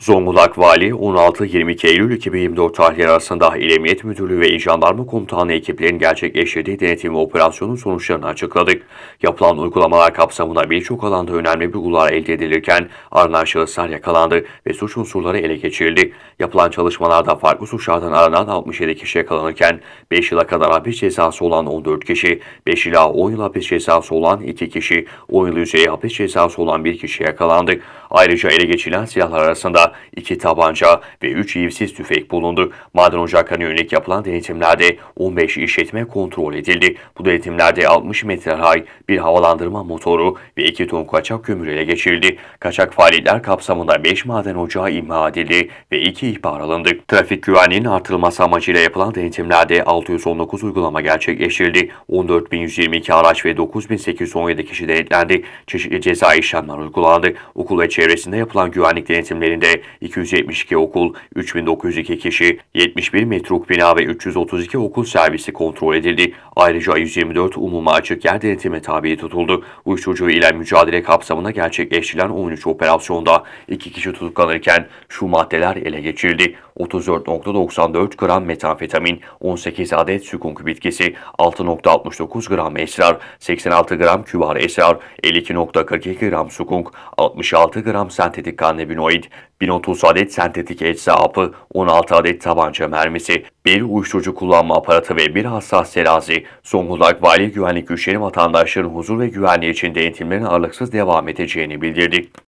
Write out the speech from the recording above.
Zonguldak Vali 16-22 Eylül 2024 tarihleri arasında İl Emniyet Müdürlüğü ve İl Jandarma Komutanlığı ekiplerinin gerçekleştirdiği denetim ve operasyonun sonuçlarını açıkladık. Yapılan uygulamalar kapsamında birçok alanda önemli bulgular elde edilirken aranan şahıslar yakalandı ve suç unsurları ele geçirildi. Yapılan çalışmalarda farklı suçlardan aranan 67 kişi yakalanırken 5 yıla kadar hapis cezası olan 14 kişi, 5 ila 10 yıl hapis cezası olan 2 kişi, 10 yıl üzeri hapis cezası olan 1 kişi yakalandı. Ayrıca ele geçirilen silahlar arasında iki tabanca ve üç yivsiz tüfek bulundu. Maden ocaklarına yönelik yapılan denetimlerde 15 işletme kontrol edildi. Bu denetimlerde 60 metrehay bir havalandırma motoru ve iki ton kaçak kömür ele geçirildi. Kaçak faaliyetler kapsamında 5 maden ocağı imha edildi ve iki ihbar alındı. Trafik güvenliğinin artırılması amacıyla yapılan denetimlerde 619 uygulama gerçekleştirildi. 14.122 araç ve 9.817 kişi denetlendi. Çeşitli ceza işlemler uygulandı. Okul ve çevresinde yapılan güvenlik denetimlerinde 272 okul, 3902 kişi, 71 metruk bina ve 332 okul servisi kontrol edildi. Ayrıca 124 umuma açık yer denetime tabi tutuldu. Uyuşturucu ile mücadele kapsamında gerçekleştirilen 13 operasyonda 2 kişi tutuklanırken şu maddeler ele geçirildi. 34.94 gram metamfetamin, 18 adet sükunk bitkisi, 6.69 gram esrar, 86 gram kübar esrar, 52.42 gram sukunk, 66 gram gram sentetik kannabinoid, 1030 adet sentetik ecza apı, 16 adet tabanca mermisi, bir uyuşturucu kullanma aparatı ve bir hassas terazi. Zonguldak Vali Güvenlik Güçleri vatandaşların huzur ve güvenliği için denetimlerin aralıksız devam edeceğini bildirdi.